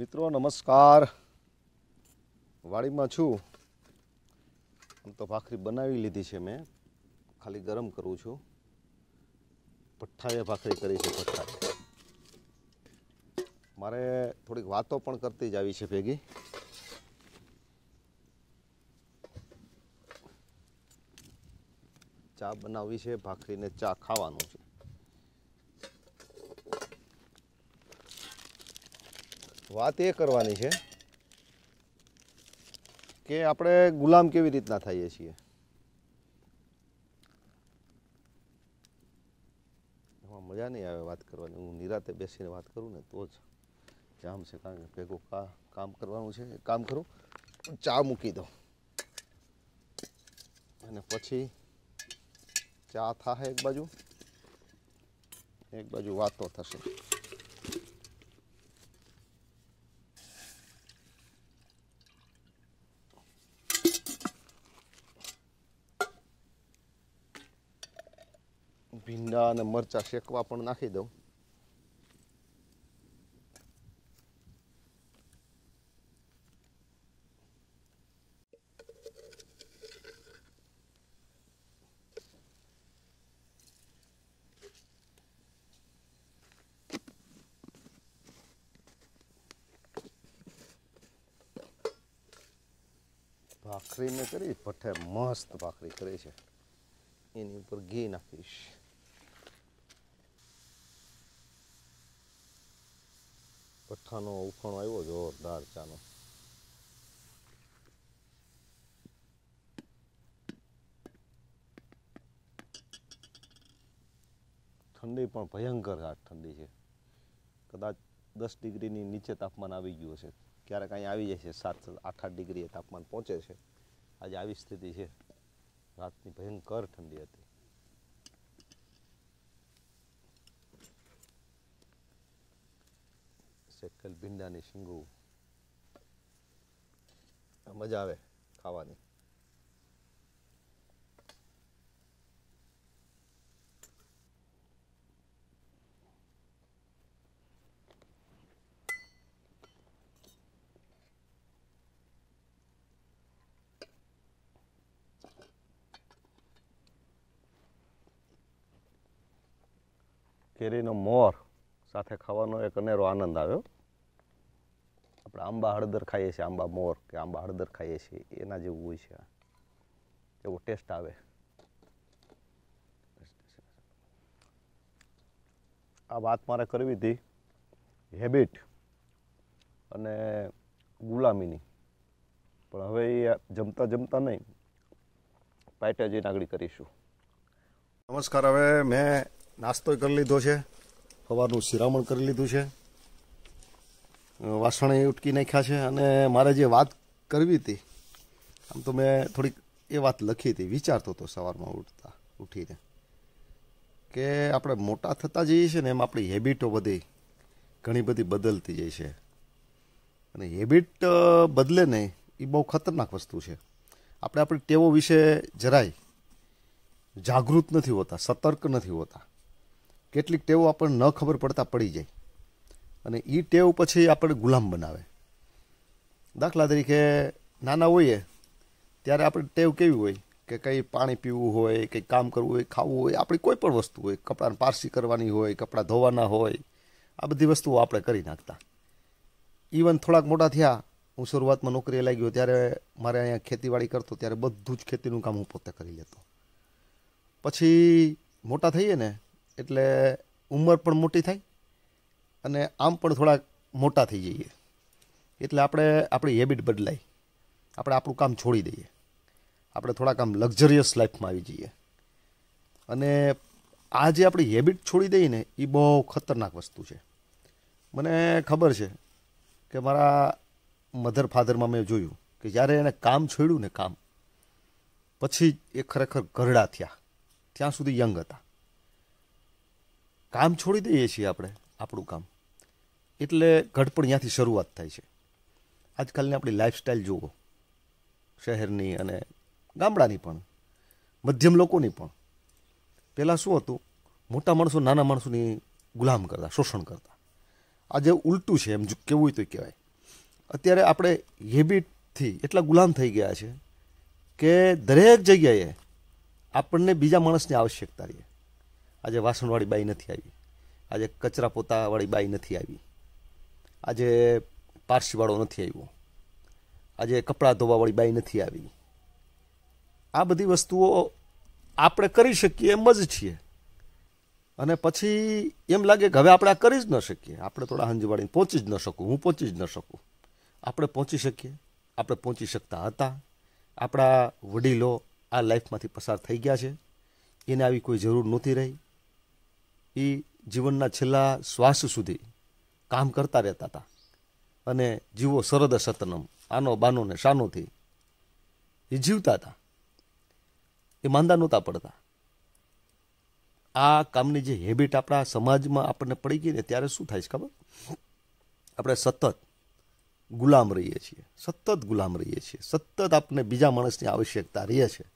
મિત્રો નમસ્કાર વાડીમાં છું આમ તો ભાખરી બનાવી લીધી છે મેં ખાલી ગરમ કરું છું પઠ્ઠાએ ભાખરી કરી છે પઠ્ઠાએ મારે થોડીક વાતો પણ કરતી જ આવી છે ભેગી ચા બનાવવી છે ભાખરીને ચા ખાવાનું છે વાત એ કરવાની છે કે આપણે ગુલામ કેવી રીતના થઈએ છીએ એમાં મજા નહીં આવે વાત કરવાની હું નિરાતે બેસીને વાત કરું ને તો જ જામ છે કારણ કે ભેગું કામ કરવાનું છે કામ કરું ચા મૂકી દો અને પછી ચા થાહે એક બાજુ એક બાજુ વાતો થશે ભીંડા અને મરચાં શેકવા પણ નાખી દઉં ભાખરી ભાખરીને કરી ભઠ્ઠે મસ્ત ભાખરી કરી છે એની ઉપર ઘી નાખીશ પઠ્ઠાનો ઉફાણો આવ્યો જોરદાર ચાનો ઠંડી પણ ભયંકર આ ઠંડી છે કદાચ દસ ડિગ્રીની નીચે તાપમાન આવી ગયું હશે ક્યારેક અહીંયા આવી જાય છે સાત આઠ આઠ ડિગ્રીએ તાપમાન પહોંચે છે આજે આવી સ્થિતિ છે રાતની ભયંકર ઠંડી હતી શેકલ ભીંડાની શીંગું મજા આવે ખાવાની કેરીનો મોર સાથે ખાવાનો એક અનેરો આનંદ આવ્યો આપણે આંબા હળદર ખાઈએ છીએ આંબા મોર કે આંબા હળદર ખાઈએ છીએ એના જેવું હોય છે એવો ટેસ્ટ આવે આ વાત મારે કરવી હતી હેબિટ અને ગુલામીની પણ હવે એ જમતા જમતા નહીં પાઇટા જઈને કરીશું નમસ્કાર હવે મેં નાસ્તો કરી લીધો છે સવારનું શિરામણ કરી લીધું છે વાસણ ઉટકી નાખ્યા છે અને મારે જે વાત કરવી હતી આમ તો મેં થોડીક એ વાત લખી હતી વિચારતો હતો સવારમાં ઉઠતા ઉઠીને કે આપણે મોટા થતા જઈએ છીએ ને એમ આપણી હેબિટો બધી ઘણી બધી બદલતી જાય છે અને હેબિટ બદલે નહીં એ બહુ ખતરનાક વસ્તુ છે આપણે આપણી ટેવો વિશે જરાય જાગૃત નથી હોતા સતર્ક નથી હોતા કેટલીક ટેવો આપણને ન ખબર પડતા પડી જાય અને એ ટેવ પછી આપણે ગુલામ બનાવે દાખલા તરીકે નાના હોઈએ ત્યારે આપણે ટેવ કેવી હોય કે કંઈ પાણી પીવું હોય કંઈ કામ કરવું હોય ખાવું હોય આપણી કોઈ પણ વસ્તુ હોય કપડાને પારસી કરવાની હોય કપડાં ધોવાના હોય આ બધી વસ્તુઓ આપણે કરી નાખતા ઇવન થોડાક મોટા થયા હું શરૂઆતમાં નોકરીએ લાગ્યો ત્યારે મારે અહીંયા ખેતીવાડી કરતો ત્યારે બધું જ ખેતીનું કામ હું પોતે કરી લેતો પછી મોટા થઈએ ને એટલે ઉંમર પણ મોટી થાય અને આમ પણ થોડાક મોટા થઈ જઈએ એટલે આપણે આપણી હેબિટ બદલાય આપણે આપણું કામ છોડી દઈએ આપણે થોડાક આમ લક્ઝરિયસ લાઈફમાં આવી જઈએ અને આ જે આપણી હેબિટ છોડી દઈએ ને એ બહુ ખતરનાક વસ્તુ છે મને ખબર છે કે મારા મધર ફાધરમાં મેં જોયું કે જ્યારે એણે કામ છોડ્યું ને કામ પછી એ ખરેખર ઘરડા થયા ત્યાં સુધી યંગ હતા કામ છોડી દઈએ છીએ આપણે આપણું કામ એટલે ઘડપણ ત્યાંથી શરૂઆત થાય છે આજકાલની આપણી લાઈફસ્ટાઈલ જુઓ શહેરની અને ગામડાની પણ મધ્યમ લોકોની પણ પહેલાં શું હતું મોટા માણસો નાના માણસોની ગુલામ કરતા શોષણ કરતા આજે ઉલટું છે એમ કેવું હોય તો કહેવાય અત્યારે આપણે હેબિટથી એટલા ગુલામ થઈ ગયા છે કે દરેક જગ્યાએ આપણને બીજા માણસની આવશ્યકતા રહે આજે વાસણવાળી બાઈ નથી આવી આજે કચરા પોતાવાળી બાઈ નથી આવી આજે પારસીવાળો નથી આવ્યો આજે કપડાં ધોવાવાળી બાઈ નથી આવી આ બધી વસ્તુઓ આપણે કરી શકીએ એમ જ છીએ અને પછી એમ લાગે કે હવે આપણે આ કરી જ ન શકીએ આપણે થોડા હંજવાળીને પહોંચી જ ન શકું હું પહોંચી જ ન શકું આપણે પહોંચી શકીએ આપણે પહોંચી શકતા હતા આપણા વડીલો આ લાઈફમાંથી પસાર થઈ ગયા છે એને આવી કોઈ જરૂર નહોતી રહી એ જીવનના છેલ્લા શ્વાસ સુધી કામ કરતા રહેતા હતા અને જીવો શરદ સતનમ આનો બાનો ને શાનોથી એ જીવતા હતા એ માંદા નહોતા પડતા આ કામની જે હેબિટ આપણા સમાજમાં આપણને પડી ગઈ ને ત્યારે શું થાય છે ખબર આપણે સતત ગુલામ રહીએ છીએ સતત ગુલામ રહીએ છીએ સતત આપણે બીજા માણસની આવશ્યકતા રહીએ છીએ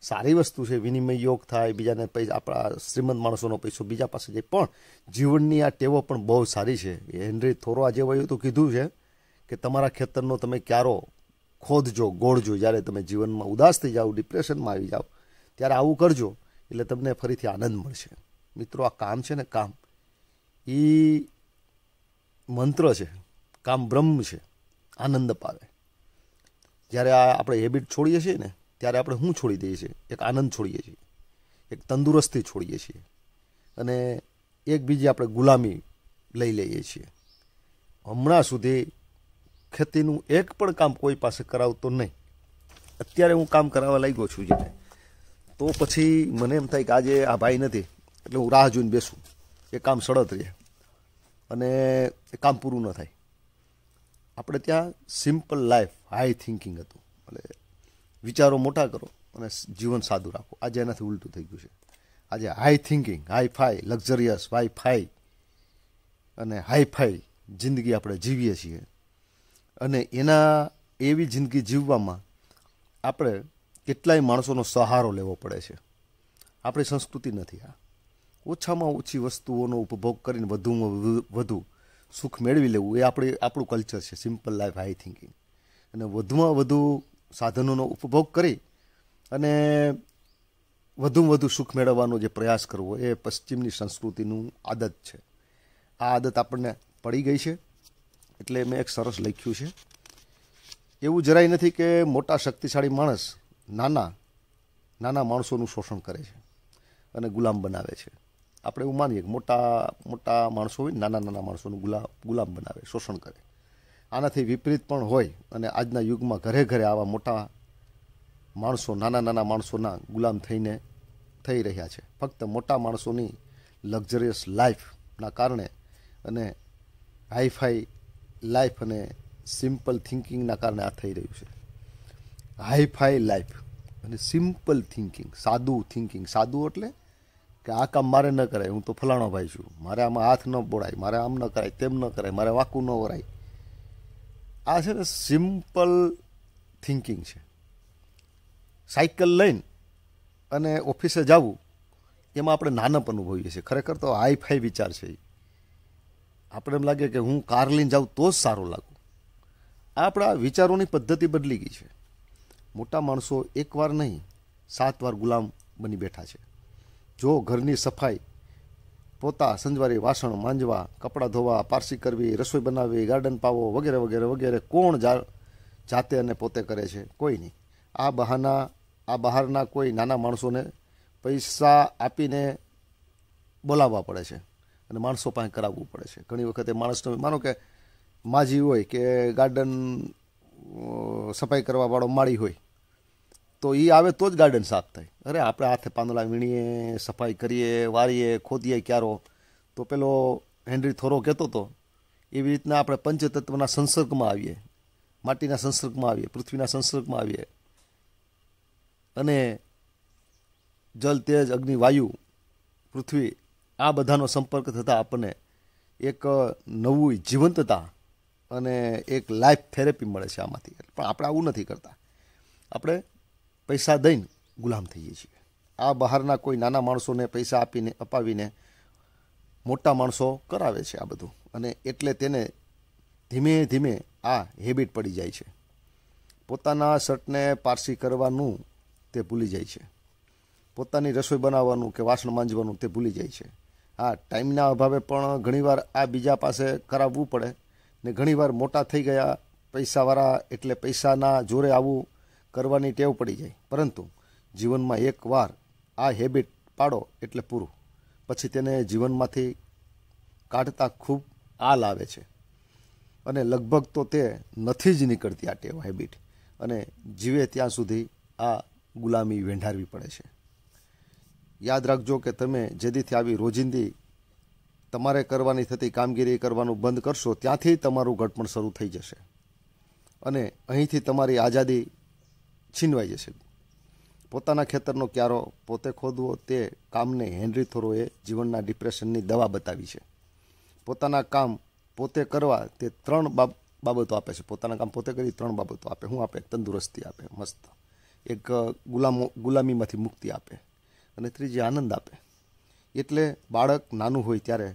સારી વસ્તુ છે વિનિમય યોગ થાય બીજાને પૈસા આપણા શ્રીમંત માણસોનો પૈસો બીજા પાસે જાય પણ જીવનની આ ટેવો પણ બહુ સારી છે હેનરી થોરો આજે વયું તો કીધું છે કે તમારા ખેતરનો તમે ક્યારો ખોદજો ગોળજો જ્યારે તમે જીવનમાં ઉદાસ થઈ જાઓ ડિપ્રેશનમાં આવી જાઓ ત્યારે આવું કરજો એટલે તમને ફરીથી આનંદ મળશે મિત્રો આ કામ છે ને કામ એ મંત્ર છે કામ બ્રહ્મ છે આનંદ અપાવે જ્યારે આ આપણે હેબિટ છોડીએ છીએ ને ત્યારે આપણે શું છોડી દઈએ છીએ એક આનંદ છોડીએ છીએ એક તંદુરસ્તી છોડીએ છીએ અને એકબીજી આપણે ગુલામી લઈ લઈએ છીએ હમણાં સુધી ખેતીનું એક પણ કામ કોઈ પાસે કરાવતો નહીં અત્યારે હું કામ કરાવવા લાગ્યો છું જેને તો પછી મને એમ થાય કે આજે આ ભાઈ નથી એટલે હું રાહ જોઈને બેસું એ કામ સડત રહે અને એ કામ પૂરું ન થાય આપણે ત્યાં સિમ્પલ લાઈફ હાઈ થિંકિંગ હતું એટલે વિચારો મોટા કરો અને જીવન સાદું રાખો આજે એનાથી ઉલટું થઈ ગયું છે આજે high thinking hi fi luxurious wi fi અને હાઈ ફાઈ જિંદગી આપણે જીવીએ છીએ અને એના એવી જિંદગી જીવવામાં આપણે કેટલાય માણસોનો સહારો લેવો પડે છે આપણી સંસ્કૃતિ નથી આ ઓછામાં ઓછી વસ્તુઓનો ઉપભોગ કરીને વધુમાં વધુ સુખ મેળવી લેવું એ આપણે આપણું કલ્ચર છે સિમ્પલ લાઈફ હાઈ થિંકિંગ અને વધુમાં વધુ સાધનોનો ઉપભોગ કરી અને વધુ વધુ સુખ મેળવવાનો જે પ્રયાસ કરવો એ પશ્ચિમની સંસ્કૃતિનું આદત છે આ આદત આપણને પડી ગઈ છે એટલે મેં એક સરસ લખ્યું છે એવું જરાય નથી કે મોટા શક્તિશાળી માણસ નાના નાના માણસોનું શોષણ કરે છે અને ગુલામ બનાવે છે આપણે એવું માનીએ કે મોટા મોટા માણસો હોય નાના નાના માણસોનું ગુલામ ગુલામ બનાવે શોષણ કરે આનાથી વિપરીત પણ હોય અને આજના યુગમાં ઘરે ઘરે આવા મોટા માણસો નાના નાના માણસોના ગુલામ થઈને થઈ રહ્યા છે ફક્ત મોટા માણસોની લક્ઝરિયસ લાઈફના કારણે અને હાઈફાઈ લાઈફ અને સિમ્પલ થિંકિંગના કારણે આ થઈ રહ્યું છે હાઈફાઈ લાઈફ અને સિમ્પલ થિંકિંગ સાદું થિંકિંગ સાદું એટલે કે આ કામ મારે ન કરાય હું તો ફલાણો ભાઈ છું મારે આમાં હાથ ન બોળાય મારે આમ ન કરાય તેમ ન કરાય મારે વાંકું ન વરાય આ છે ને સિમ્પલ થિંકિંગ છે સાયકલ લઈને અને ઓફિસે જવું એમાં આપણે નાનપ અનુભવીએ છીએ ખરેખર તો હાઈ ફાઈ વિચાર છે એ આપણે એમ લાગે કે હું કાર લઈને જાઉં તો જ સારું લાગુ આપણા વિચારોની પદ્ધતિ બદલી ગઈ છે મોટા માણસો એકવાર નહીં સાત વાર ગુલામ બની બેઠા છે જો ઘરની સફાઈ પોતા સંજવારી વાસણ માંજવા કપડાં ધોવા પારસી કરવી રસોઈ બનાવવી ગાર્ડન પાવો વગેરે વગેરે વગેરે કોણ જા જાતે અને પોતે કરે છે કોઈ નહીં આ બહાના આ બહારના કોઈ નાના માણસોને પૈસા આપીને બોલાવવા પડે છે અને માણસો પાસે કરાવવું પડે છે ઘણી વખતે માણસનો માનો કે માજી હોય કે ગાર્ડન સફાઈ કરવાવાળો માળી હોય તો એ આવે તો જ ગાર્ડન સાફ થાય અરે આપણે હાથે પાંદડા વીણીએ સફાઈ કરીએ વાળીએ ખોદીએ ક્યારો તો પેલો હેનરી થોરો કહેતો હતો એવી રીતના આપણે પંચતત્વના સંસર્ગમાં આવીએ માટીના સંસર્ગમાં આવીએ પૃથ્વીના સંસર્ગમાં આવીએ અને જલ તેજ અગ્નિ વાયુ પૃથ્વી આ બધાનો સંપર્ક થતાં આપણને એક નવું જીવંતતા અને એક લાઈફ થેરેપી મળે છે આમાંથી પણ આપણે આવું નથી કરતા આપણે પૈસા દઈને ગુલામ થઈએ છીએ આ બહારના કોઈ નાના માણસોને પૈસા આપીને અપાવીને મોટા માણસો કરાવે છે આ બધું અને એટલે તેને ધીમે ધીમે આ હેબિટ પડી જાય છે પોતાના શર્ટને પારસી કરવાનું તે ભૂલી જાય છે પોતાની રસોઈ બનાવવાનું કે વાસણ માંજવાનું તે ભૂલી જાય છે હા ટાઈમના અભાવે પણ ઘણીવાર આ બીજા પાસે કરાવવું પડે ને ઘણીવાર મોટા થઈ ગયા પૈસાવાળા એટલે પૈસાના જોરે આવું કરવાની ટેવ પડી જાય પરંતુ જીવનમાં એકવાર આ હેબિટ પાડો એટલે પૂરું પછી તેને જીવનમાંથી કાઢતા ખૂબ આ લાવે છે અને લગભગ તો તે નથી જ નીકળતી આ ટેવ હેબિટ અને જીવે ત્યાં સુધી આ ગુલામી વેંઢારવી પડે છે યાદ રાખજો કે તમે જેદીથી આવી રોજિંદી તમારે કરવાની થતી કામગીરી કરવાનું બંધ કરશો ત્યાંથી તમારું ઘટપણ શરૂ થઈ જશે અને અહીંથી તમારી આઝાદી છીનવાઈ જશે પોતાના ખેતરનો ક્યારો પોતે ખોદવો તે કામને હેનરી થોરોએ જીવનના ડિપ્રેશનની દવા બતાવી છે પોતાના કામ પોતે કરવા તે ત્રણ બાબતો આપે છે પોતાના કામ પોતે કરી ત્રણ બાબતો આપે હું આપે તંદુરસ્તી આપે મસ્ત એક ગુલામો ગુલામીમાંથી મુક્તિ આપે અને ત્રીજી આનંદ આપે એટલે બાળક નાનું હોય ત્યારે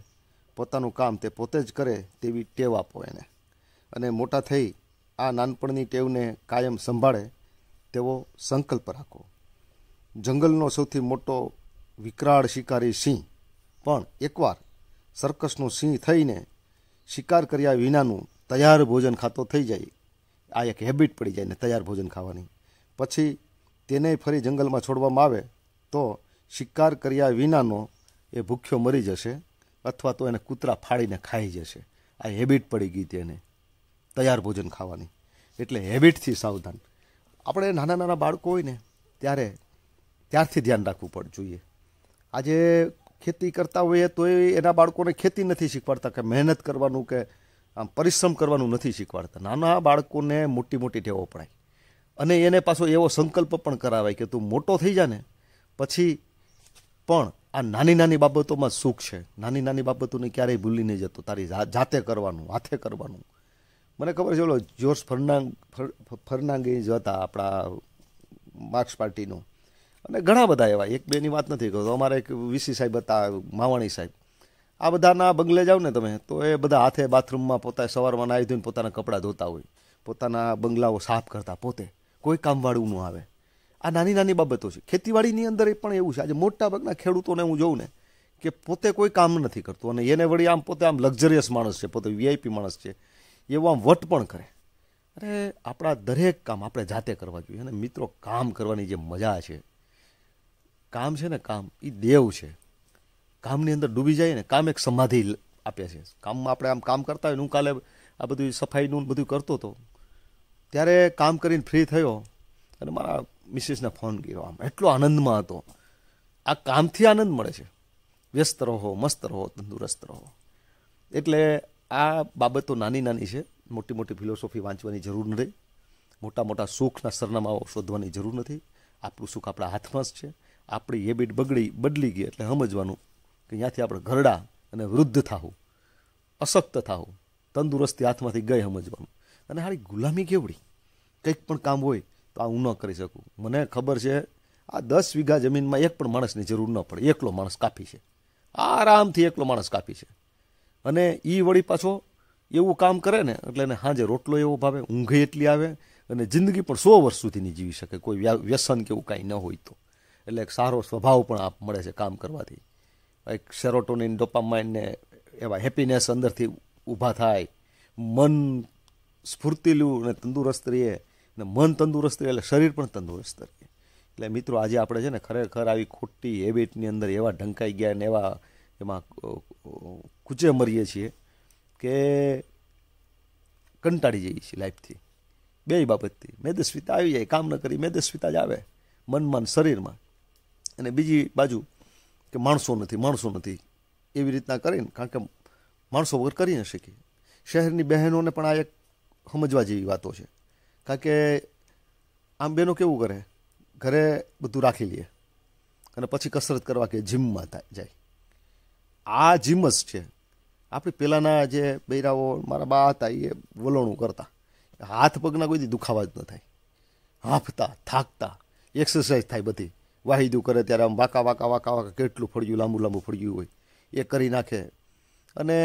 પોતાનું કામ તે પોતે જ કરે તેવી ટેવ આપો એને અને મોટા થઈ આ નાનપણની ટેવને કાયમ સંભાળે તેવો સંકલ્પ રાખો જંગલનો સૌથી મોટો વિકરાળ શિકારી સિંહ પણ એકવાર સર્કસનો સિંહ થઈને શિકાર કર્યા વિનાનું તૈયાર ભોજન ખાતો થઈ જાય આ એક હેબિટ પડી જાય ને તૈયાર ભોજન ખાવાની પછી તેને ફરી જંગલમાં છોડવામાં આવે તો શિકાર કર્યા વિનાનો એ ભૂખ્યો મરી જશે અથવા તો એને કૂતરા ફાડીને ખાઈ જશે આ હેબિટ પડી ગઈ તેને તૈયાર ભોજન ખાવાની એટલે હેબિટથી સાવધાન આપણે નાના નાના બાળકો હોય ને ત્યારે ત્યારથી ધ્યાન રાખવું પડ જોઈએ આજે ખેતી કરતા હોઈએ તો એના બાળકોને ખેતી નથી શીખવાડતા કે મહેનત કરવાનું કે આમ પરિશ્રમ કરવાનું નથી શીખવાડતા નાના બાળકોને મોટી મોટી ટેવો પડાય અને એને પાછો એવો સંકલ્પ પણ કરાવાય કે તું મોટો થઈ જા ને પછી પણ આ નાની નાની બાબતોમાં સુખ છે નાની નાની બાબતોને ક્યારેય ભૂલી નહીં જતો તારી જાતે કરવાનું હાથે કરવાનું મને ખબર છે ઓલો જોર્જ ફર્નાંગ ફર્નાંગીઝ હતા આપણા માર્ક્સ પાર્ટીનું અને ઘણા બધા એવા એક બેની વાત નથી કરતો અમારે એક વીસી સાહેબ હતા માવાણી સાહેબ આ બધાના બંગલે જાઓ ને તમે તો એ બધા હાથે બાથરૂમમાં પોતા સવારમાં નાહી ધોઈને પોતાના કપડાં ધોતા હોય પોતાના બંગલાઓ સાફ કરતા પોતે કોઈ કામવાળું ન આવે આ નાની નાની બાબતો છે ખેતીવાડીની અંદર પણ એવું છે આજે મોટાભાગના ખેડૂતોને હું જોઉં ને કે પોતે કોઈ કામ નથી કરતું અને એને વળી આમ પોતે આમ લક્ઝરિયસ માણસ છે પોતે વીઆઈપી માણસ છે એવો આમ વટ પણ કરે અરે આપણા દરેક કામ આપણે જાતે કરવા જોઈએ અને મિત્રો કામ કરવાની જે મજા છે કામ છે ને કામ એ દેવ છે કામની અંદર ડૂબી જાય ને કામ એક સમાધિ આપે છે કામમાં આપણે આમ કામ કરતા હોય હું કાલે આ બધું સફાઈનું બધું કરતો હતો ત્યારે કામ કરીને ફ્રી થયો અને મારા મિસિસને ફોન કર્યો આમ એટલો આનંદમાં હતો આ કામથી આનંદ મળે છે વ્યસ્ત રહો મસ્ત રહો તંદુરસ્ત રહો એટલે આ બાબતો નાની નાની છે મોટી મોટી ફિલોસોફી વાંચવાની જરૂર નથી મોટા મોટા સુખના સરનામાઓ શોધવાની જરૂર નથી આપણું સુખ આપણા હાથમાં જ છે આપણી હેબિટ બગડી બદલી ગઈ એટલે સમજવાનું કે ત્યાંથી આપણે ઘરડા અને વૃદ્ધ થાવું અશક્ત થાવું તંદુરસ્તી હાથમાંથી ગઈ સમજવાનું અને હારી ગુલામી કેવડી કંઈક પણ કામ હોય તો આ હું ન કરી શકું મને ખબર છે આ દસ વીઘા જમીનમાં એક પણ માણસની જરૂર ન પડે એકલો માણસ કાપી છે આરામથી એકલો માણસ કાપી છે અને એ વળી પાછો એવું કામ કરે ને એટલે એને સાંજે રોટલો એવો ભાવે ઊંઘે એટલી આવે અને જિંદગી પણ સો વર્ષ સુધી નહીં જીવી શકે કોઈ વ્યસન કે એવું કાંઈ ન હોય તો એટલે એક સારો સ્વભાવ પણ આપ મળે છે કામ કરવાથી એક સેરોટોનિન ડોપામાઇનને એવા હેપીનેસ અંદરથી ઊભા થાય મન સ્ફૂર્તિલું અને તંદુરસ્ત રહીએ અને મન તંદુરસ્ત રહે એટલે શરીર પણ તંદુરસ્ત રહીએ એટલે મિત્રો આજે આપણે છે ને ખરેખર આવી ખોટી હેબિટની અંદર એવા ઢંકાઈ ગયા ને એવા એમાં કૂચે મરીએ છીએ કે કંટાળી જઈએ છીએ લાઈફથી બે બાબતથી મેદસ્વીતા આવી જાય કામ ન કરી મેદસ્વીતા જ આવે મનમાં શરીરમાં અને બીજી બાજુ કે માણસો નથી માણસો નથી એવી રીતના કરીને કારણ કે માણસો વગર કરી ન શકીએ શહેરની બહેનોને પણ આ એક સમજવા જેવી વાતો છે કારણ કે આમ બહેનો કેવું કરે ઘરે બધું રાખી લઈએ અને પછી કસરત કરવા કે જિમમાં જાય આ જીમસ છે આપણે પહેલાંના જે બૈરાઓ મારા બા હતા એ વલણું કરતા હાથ પગના કોઈથી દુખાવા જ ન થાય હાંફતા થાકતા એક્સરસાઇઝ થાય બધી વાહિદુ કરે ત્યારે આમ વાકા વાકા વાંકા વાંકા કેટલું ફળ્યું લાંબુ લાંબુ ફળ્યું હોય એ કરી નાખે અને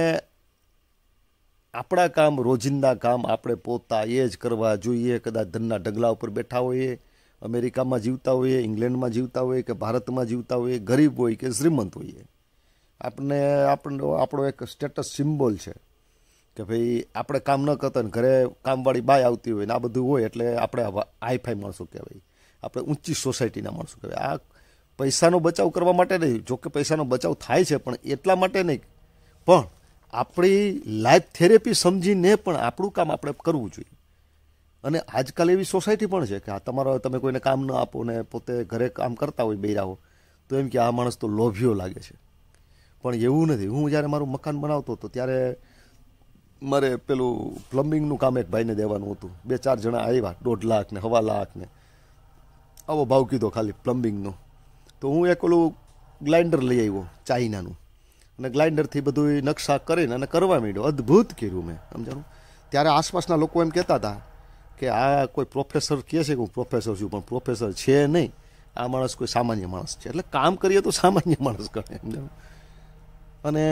આપણા કામ રોજિંદા કામ આપણે પોતા એ જ કરવા જોઈએ કદાચ ધનના ઢગલા ઉપર બેઠા હોઈએ અમેરિકામાં જીવતા હોઈએ ઇંગ્લેન્ડમાં જીવતા હોઈએ કે ભારતમાં જીવતા હોઈએ ગરીબ હોય કે શ્રીમંત હોઈએ આપણને આપણો આપણો એક સ્ટેટસ સિમ્બોલ છે કે ભાઈ આપણે કામ ન કરતા ને ઘરે કામવાળી બાય આવતી હોય ને આ બધું હોય એટલે આપણે હાઈફાઈ માણસો કહેવાય આપણે ઊંચી સોસાયટીના માણસો કહેવાય આ પૈસાનો બચાવ કરવા માટે નહીં જોકે પૈસાનો બચાવ થાય છે પણ એટલા માટે નહીં પણ આપણી લાઈફ થેરેપી સમજીને પણ આપણું કામ આપણે કરવું જોઈએ અને આજકાલ એવી સોસાયટી પણ છે કે આ તમારો તમે કોઈને કામ ન આપો ને પોતે ઘરે કામ કરતા હોય બૈરાઓ તો એમ કે આ માણસ તો લોભિયો લાગે છે પણ એવું નથી હું જ્યારે મારું મકાન બનાવતો હતો ત્યારે મારે પેલું પ્લમ્બિંગનું કામ એક ભાઈને દેવાનું હતું બે ચાર જણા આવ્યા દોઢ લાખ ને હવા લાખ ને આવો ભાવ કીધો ખાલી પ્લમ્બિંગનો તો હું એક ઓલું ગ્લાઇન્ડર લઈ આવ્યો ચાઇનાનું અને ગ્લાઇન્ડરથી બધું નકશા કરીને અને કરવા માંડ્યો અદ્ભુત કર્યું મેં સમજાણું ત્યારે આસપાસના લોકો એમ કહેતા હતા કે આ કોઈ પ્રોફેસર કહે છે કે હું પ્રોફેસર છું પણ પ્રોફેસર છે નહીં આ માણસ કોઈ સામાન્ય માણસ છે એટલે કામ કરીએ તો સામાન્ય માણસ કરે સમજાણું અને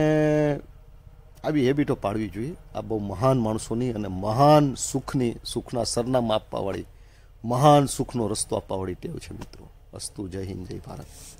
આવી હેબિટો પાડવી જોઈએ આ બહુ મહાન માણસોની અને મહાન સુખની સુખના સરનામા આપવાવાળી મહાન સુખનો રસ્તો આપવાવાળી ટેવ છે મિત્રો અસ્તુ જય હિન્દ જય ભારત